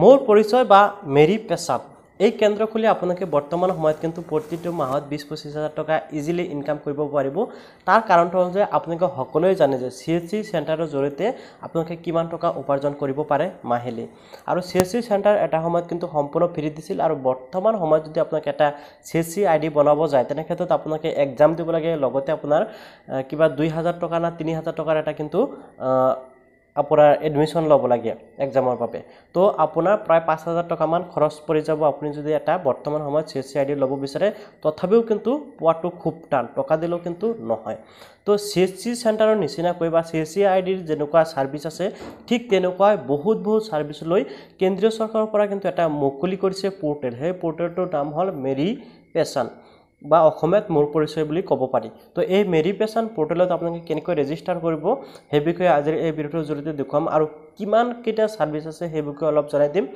মোৰ পৰিচয় বা মেৰি পেচাব এই কেন্দ্ৰ খুলি আপোনালোকে বৰ্তমান সময়ত কিন্তু প্ৰতিটো মাহত বিছ পঁচিছ হাজাৰ টকা ইজিলি ইনকাম কৰিব পাৰিব তাৰ কাৰণটো হ'ল যে আপোনালোকে সকলোৱে জানে যে চি এছ চি চেণ্টাৰৰ জৰিয়তে আপোনালোকে কিমান টকা উপাৰ্জন কৰিব পাৰে মাহিলী আৰু চি এছ চি চেণ্টাৰ এটা সময়ত কিন্তু সম্পূৰ্ণ ফ্ৰী দিছিল আৰু বৰ্তমান সময়ত যদি আপোনালোকে এটা C S C I D বনাব যায় তেনেক্ষেত্ৰত আপোনালোকে এক্সাম দিব লাগে লগতে আপোনাৰ কিবা দুই হাজাৰ টকা না তিনি হাজাৰ টকাৰ এটা কিন্তু আপোনাৰ এডমিশ্যন ল'ব লাগে এক্সামৰ বাবে তো আপোনাৰ প্ৰায় পাঁচ হাজাৰ টকামান খৰচ পৰি যাব আপুনি যদি এটা বৰ্তমান সময়ত C S C I D ল'ব বিচাৰে তথাপিও কিন্তু পোৱাটো খুব টান টকা দিলেও কিন্তু নহয় তো চি এছ চি চেণ্টাৰৰ নিচিনাকৈ বা চি এছ চি আই ডিৰ যেনেকুৱা ছাৰ্ভিচ আছে ঠিক তেনেকুৱাই বহুত বহুত লৈ কেন্দ্ৰীয় চৰকাৰৰ পৰা কিন্তু এটা মুকলি কৰিছে পৰ্টেল সেই পৰ্টেলটোৰ নাম হ'ল মেৰি পেচন বা অসমীয়াত মোৰ পৰিচয় বুলি ক'ব পাৰি তো এই মেৰি পেচন পৰ্টেলত আপোনালোকে কেনেকৈ ৰেজিষ্টাৰ কৰিব সেই বিষয়ে আজিৰ এই ভিডিঅ'টোৰ জৰিয়তে দেখুৱাম আৰু কিমানকেইটা ছাৰ্ভিচ আছে সেই বিষয়ে অলপ জনাই দিম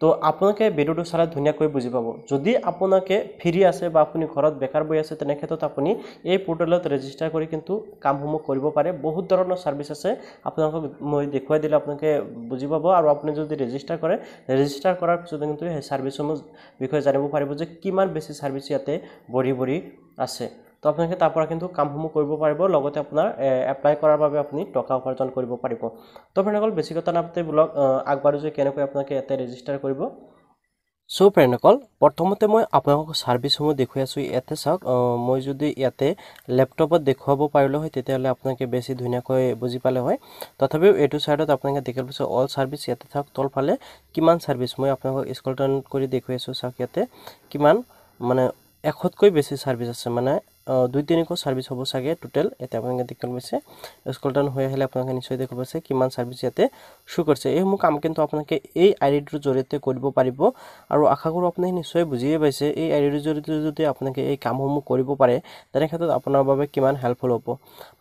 তো আপোনালোকে ভিডিঅ'টো চালে ধুনীয়াকৈ বুজি পাব যদি আপোনালোকে ফ্ৰী আছে বা আপুনি ঘৰত বেকাৰ বহি আছে তেনেক্ষেত্ৰত আপুনি এই পৰ্টেলত ৰেজিষ্টাৰ কৰি কিন্তু কামসমূহ কৰিব পাৰে বহুত ধৰণৰ ছাৰ্ভিচ আছে আপোনালোকক মই দেখুৱাই দিলে আপোনালোকে বুজি পাব আৰু আপুনি যদি ৰেজিষ্টাৰ কৰে ৰেজিষ্টাৰ কৰাৰ পিছত কিন্তু সেই ছাৰ্ভিচসমূহ বিষয়ে জানিব পাৰিব যে কিমান বেছি ছাৰ্ভিচ ইয়াতে বঢ়ি বঢ়ি আছে তো আপোনালোকে তাৰ পৰা কিন্তু কামসমূহ কৰিব পাৰিব লগতে আপোনাৰ এপ্লাই কৰাৰ বাবে আপুনি টকা উপাৰ্জন কৰিব পাৰিব তো ফ্ৰেণ্ডসকল বেছি কথা নাপাতে ব্লগ আগবাঢ়ো যে কেনেকৈ আপোনালোকে ইয়াতে ৰেজিষ্টাৰ কৰিব চ' ফ্ৰেণ্ডসকল প্ৰথমতে মই আপোনালোকক ছাৰ্ভিচসমূহ দেখুৱাই আছোঁ ইয়াতে চাওক মই যদি ইয়াতে লেপটপত দেখুৱাব পাৰিলোঁ হয় তেতিয়াহ'লে আপোনালোকে বেছি ধুনীয়াকৈ বুজি পালে হয় তথাপিও এইটো ছাইডত আপোনালোকে দেখি পাইছোঁ অল ছাৰ্ভিচ ইয়াতে চাওক তলফালে কিমান ছাৰ্ভিচ মই আপোনালোকক স্কল টাৰ্ণ কৰি দেখুৱাইছোঁ চাওক ইয়াতে কিমান মানে এশতকৈ বেছি ছাৰ্ভিচ আছে মানে দুই তিনিশ ছাৰ্ভিছ হ'ব চাগে টোটেল ইয়াতে আপোনালোকে দেখিবলৈ পাইছে স্কুলটান হৈ আহিলে আপোনালোকে নিশ্চয় দেখিব পাইছে কিমান ছাৰ্ভিছ ইয়াতে শ্বু কৰিছে এইসমূহ কাম কিন্তু আপোনালোকে এই আই ডিটোৰ জৰিয়তে কৰিব পাৰিব আৰু আশা কৰোঁ আপুনি নিশ্চয় বুজিয়ে পাইছে এই আই ডিটোৰ জৰিয়তে যদি আপোনালোকে এই কামসমূহ কৰিব পাৰে তেনে ক্ষেত্ৰত আপোনাৰ বাবে কিমান হেল্পফুল হ'ব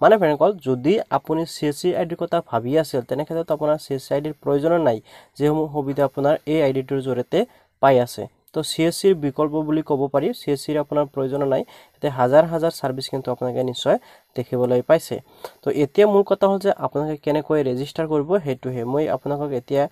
মানে ফ্ৰেণ্ডসকল যদি আপুনি চি এছ চি আই ডিৰ কথা ভাবি আছিল তেনে ক্ষেত্ৰত আপোনাৰ চি এছ চি আই ডিৰ প্ৰয়োজনো নাই যিসমূহ সুবিধা আপোনাৰ এই আই ডিটোৰ জৰিয়তে পাই আছে তো সি এস সির বিকল্প বলে কোব পি সি এস সির আপনার প্রয়োজন নাই এতে হাজার হাজার সার্ভিস কিন্তু আপনাকে নিশ্চয় দেখিবলৈ পাইছে তো এতিয়া মোৰ কথা হ'ল যে আপোনালোকে কেনেকৈ ৰেজিষ্টাৰ কৰিব সেইটোহে মই আপোনালোকক এতিয়া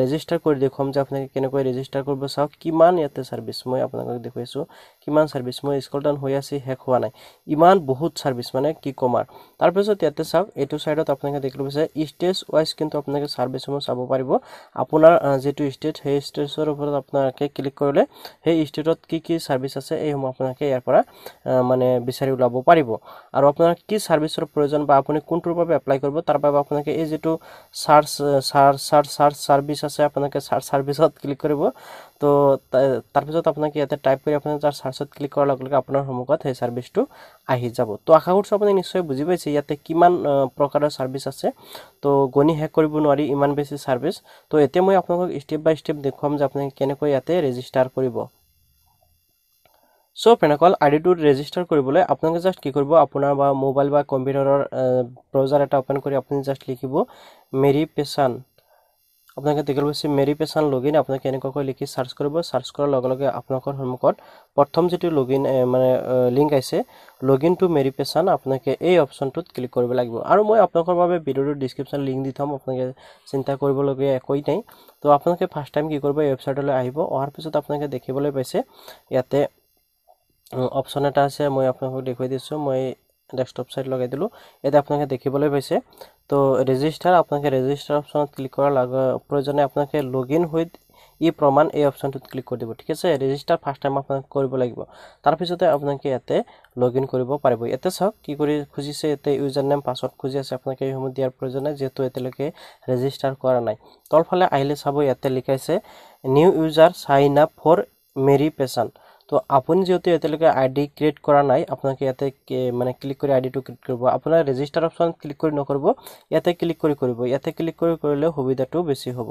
ৰেজিষ্টাৰ কৰি দেখুৱাম যে আপোনালোকে কেনেকৈ ৰেজিষ্টাৰ কৰিব চাওক কিমান ইয়াতে ছাৰ্ভিচ মই আপোনালোকক দেখুৱাইছোঁ কিমান ছাৰ্ভিচ মই স্কুল ডাউন হৈ আছে শেষ হোৱা নাই ইমান বহুত ছাৰ্ভিচ মানে কি ক'ম আৰু তাৰপিছত ইয়াতে চাওক এইটো ছাইডত আপোনালোকে দেখিব যে ষ্টেজ ৱাইজ কিন্তু আপোনালোকে ছাৰ্ভিচসমূহ চাব পাৰিব আপোনাৰ যিটো ষ্টেজ সেই ষ্টেজৰ ওপৰত আপোনালোকে ক্লিক কৰিলে সেই ষ্টেজত কি কি ছাৰ্ভিচ আছে এইসমূহ আপোনালোকে ইয়াৰ পৰা মানে বিচাৰি ওলাব পাৰিব আৰু আপোনালোকে আপোনাক কি চাৰ্ভিছৰ প্ৰয়োজন বা আপুনি কোনটোৰ বাবে এপ্লাই কৰিব তাৰ বাবে আপোনাক এই যিটো চাৰ্চ চাৰ্চ চাৰ্চ চাৰ্ভিছ আছে আপোনাক চাৰ্চ চাৰ্ভিছত ক্লিক কৰিব তো তাৰপিছত আপোনাক ইয়াতে টাইপ কৰি আপোনাৰ তাৰ চাৰ্চত ক্লিক কৰাৰ লগে লগে আপোনাৰ সন্মুখত সেই চাৰ্ভিছটো আহি যাব তো আশা কৰিছোঁ আপুনি নিশ্চয় বুজি পাইছে ইয়াতে কিমান প্ৰকাৰৰ চাৰ্ভিছ আছে তো গণি শেষ কৰিব নোৱাৰি ইমান বেছি চাৰ্ভিছ তো এতিয়া মই আপোনালোকক ষ্টেপ বাই ষ্টেপ দেখুৱাম যে আপুনি কেনেকৈ ইয়াতে ৰেজিষ্টাৰ কৰিব সো ফ্ৰেণ্ডসকল আই ডিটোত ৰেজিষ্টাৰ কৰিবলৈ আপোনালোকে জাষ্ট কি কৰিব আপোনাৰ বা মোবাইল বা কম্পিউটাৰৰ ব্ৰাউজাৰ এটা অ'পেন কৰি আপুনি জাষ্ট লিখিব মেৰি পেচান আপোনালোকে দীঘল হৈছে মেৰি পেচান লগ ইন আপোনালোকে এনেকুৱাকৈ লিখি চাৰ্চ কৰিব চাৰ্চ কৰাৰ লগে লগে আপোনালোকৰ সন্মুখত প্ৰথম যিটো লগ ইন মানে লিংক আহিছে লগ ইন টু মেৰি পেচান আপোনালোকে এই অপশ্যনটোত ক্লিক কৰিব লাগিব আৰু মই আপোনালোকৰ বাবে ভিডিঅ'টোৰ ডিছক্ৰিপশ্যন লিংক দি থ'ম আপোনালোকে চিন্তা কৰিবলগীয়া একোৱেই নাই তো আপোনালোকে ফাৰ্ষ্ট টাইম কি কৰিব ৱেবছাইটলৈ আহিব অহাৰ পিছত আপোনালোকে দেখিবলৈ পাইছে ইয়াতে অপশ্যন এটা আছে মই আপোনালোকক দেখুৱাই দিছোঁ মই ডেস্কটপ চাইড লগাই দিলোঁ ইয়াতে আপোনালোকে দেখিবলৈ পাইছে তো ৰেজিষ্টাৰ আপোনালোকে ৰেজিষ্টাৰ অপশ্যনত ক্লিক কৰাৰ লগ প্ৰয়োজনে আপোনালোকে লগ ইন হৈ ই প্ৰমাণ এই অপশ্যনটোত ক্লিক কৰি দিব ঠিক আছে ৰেজিষ্টাৰ ফাৰ্ষ্ট টাইম আপোনালোকে কৰিব লাগিব তাৰপিছতে আপোনালোকে ইয়াতে লগ ইন কৰিব পাৰিব ইয়াতে চাওক কি কৰি খুজিছে ইয়াতে ইউজাৰ নেম পাছৱৰ্ড খুজি আছে আপোনালোকে এইসমূহ দিয়াৰ প্ৰয়োজন নাই যিহেতু এতিয়ালৈকে ৰেজিষ্টাৰ কৰা নাই তলফালে আহিলে চাব ইয়াতে লিখাইছে new user sign up for Meri Pehchaan তো আপুনি যিহেতু এতিয়ালৈকে আই ডি ক্ৰিয়েট কৰা নাই আপোনালোকে ইয়াতে মানে ক্লিক কৰি আই ডিটো ক্ৰিয়েট কৰিব আপোনাৰ ৰেজিষ্টাৰ অপশ্যন ক্লিক কৰি নকৰিব ইয়াতে ক্লিক কৰি কৰিব ইয়াতে ক্লিক কৰি কৰিলে সুবিধাটো বেছি হ'ব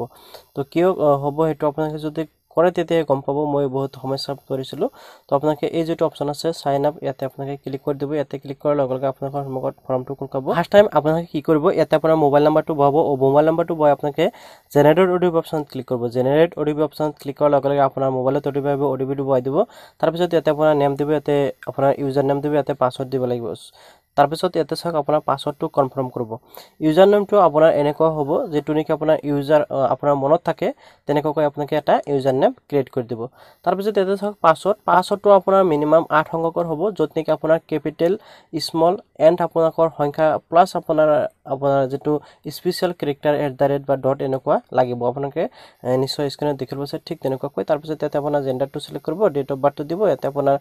তো কিয় হ'ব সেইটো আপোনালোকে যদি কৰে তেতিয়াহে গম পাব মই বহুত সমস্যা কৰিছিলোঁ তো আপোনালোকে এই যিটো অপশ্যন আছে চাইন আপ ইয়াতে আপোনালোকে ক্লিক কৰি দিব ইয়াতে ক্লিক কৰাৰ লগে লগে আপোনালোকৰ সন্মুখত ফৰ্মটো খোল পাব ফাৰ্ষ্ট টাইম আপোনালোকে কি কৰিব ইয়াতে আপোনাৰ মোবাইল নাম্বাৰটো বহাব মোবাইল নম্বৰটো বহাই আপোনালোকে generate O' T P click কৰিব generate O' T P click কৰাৰ লগে লগে আপোনাৰ মোবাইলত অ' টি পি আহিব অ' টি পিটো বহাই তাৰপিছত ইয়াতে আপোনাৰ নেম দিব ইয়াতে আপোনাৰ ইউজাৰ নেম দিব ইয়াতে পাছৱৰ্ড দিব লাগিব তাৰপিছত ইয়াতে চাওক আপোনাৰ পাছৱৰ্ডটো কনফাৰ্ম কৰিব ইউজাৰ নেমটো আপোনাৰ এনেকুৱা হ'ব যিটো নেকি আপোনাৰ ইউজাৰ আপোনাৰ মনত থাকে তেনেকুৱাকৈ আপোনালোকে এটা ইউজাৰ নেম ক্ৰিয়েট কৰি দিব তাৰপিছত ইয়াতে চাওক পাছৱৰ্ড পাছৱৰ্ডটো আপোনাৰ মিনিমাম আঠ সংখ্যকৰ হ'ব য'ত নেকি আপোনাৰ কেপিটেল স্মল এণ্ড আপোনালোকৰ সংখ্যা প্লাছ আপোনাৰ আপোনাৰ যিটো special character at the rate বা ডট এনেকুৱা লাগিব আপোনালোকে নিশ্চয় স্ক্ৰীণত দেখিব পাইছে ঠিক তেনেকুৱাকৈ তাৰপিছত ইয়াতে আপোনাৰ জেণ্ডাৰটো চিলেক্ট কৰিব ডেট অফ বাৰ্থটো দিব ইয়াতে আপোনাৰ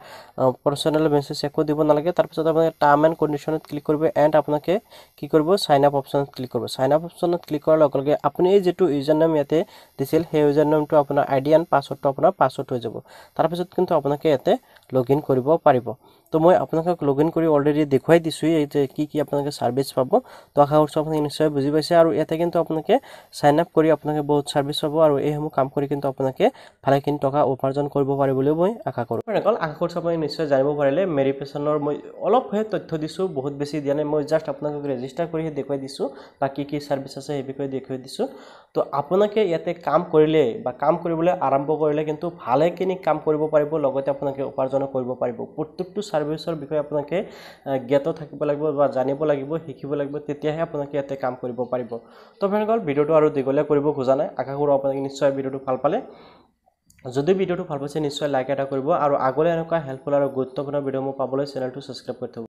পাৰ্চনেল মেছেজ একো দিব নালাগে তাৰপিছত আপোনাৰ টাৰ্ম এণ্ড কণ্ডিশ্যন অপশ্যনত ক্লিক করবে এন্ড আপনাকে কি করব সাইন আপ অপশ্যনত ক্লিক করব সাইন আপ অপশ্যনত ক্লিক করার লগে আপনি এই যেটু ইউজার নাম ইয়াতে দিছিল হে ইউজার নামটো আপনার আইডি এন্ড পাসওয়ার্ডটো আপনার পাসওয়ার্ড হয়ে যাব তারপর কিন্তু আপনাকে ইয়াতে লগইন করব পারিবো তো মই আপোনালোকক লগ ইন কৰি অলৰেডি দেখুৱাই দিছোঁ এই যে কি কি আপোনালোকে চাৰ্ভিচ পাব তো আশা কৰিছোঁ আপোনালোকে নিশ্চয় বুজি পাইছে আৰু ইয়াতে কিন্তু আপোনালোকে চাইন আপ কৰি আপোনালোকে বহুত চাৰ্ভিচ পাব আৰু এইসমূহ কাম কৰি কিন্তু আপোনালোকে ভালেখিনি টকা উপাৰ্জন কৰিব পাৰিব বুলিও মই আশা কৰোঁ অকল আশা কৰিছোঁ আপোনালোকে নিশ্চয় জানিব পাৰিলে মেৰিফেশ্যনৰ মই অলপহে তথ্য দিছোঁ বহুত বেছি দিয়া নাই মই জাষ্ট আপোনালোকক ৰেজিষ্টাৰ কৰিহে দেখুৱাই দিছোঁ বা কি কি চাৰ্ভিচ আছে সেই বিষয়ে দেখুৱাই দিছোঁ তো আপোনালোকে ইয়াতে কাম কৰিলে বা কাম কৰিবলৈ আৰম্ভ কৰিলে কিন্তু ভালেখিনি কাম কৰিব পাৰিব লগতে আপোনালোকে উপাৰ্জনো কৰিব পাৰিব প্ৰত্যেকটো চাৰ্ভিচ চাৰ্ভিছৰ বিষয়ে আপোনালোকে জ্ঞাত থাকিব লাগিব বা জানিব লাগিব শিকিব লাগিব তেতিয়াহে আপোনালোকে ইয়াতে কাম কৰিব পাৰিব তো আপোনালোকৰ ভিডিঅ'টো আৰু দীঘলীয়া কৰিব খোজা নাই আশা কৰোঁ আপোনালোকে নিশ্চয় ভিডিঅ'টো ভাল পালে যদি ভিডিঅ'টো ভাল পাইছে নিশ্চয় লাইক এটা কৰিব আৰু আগলৈ এনেকুৱা হেল্পফুল আৰু গুৰুত্বপূৰ্ণ ভিডিঅ' মোৰ পাবলৈ চেনেলটো ছাবস্ক্ৰাইব কৰি থ'ব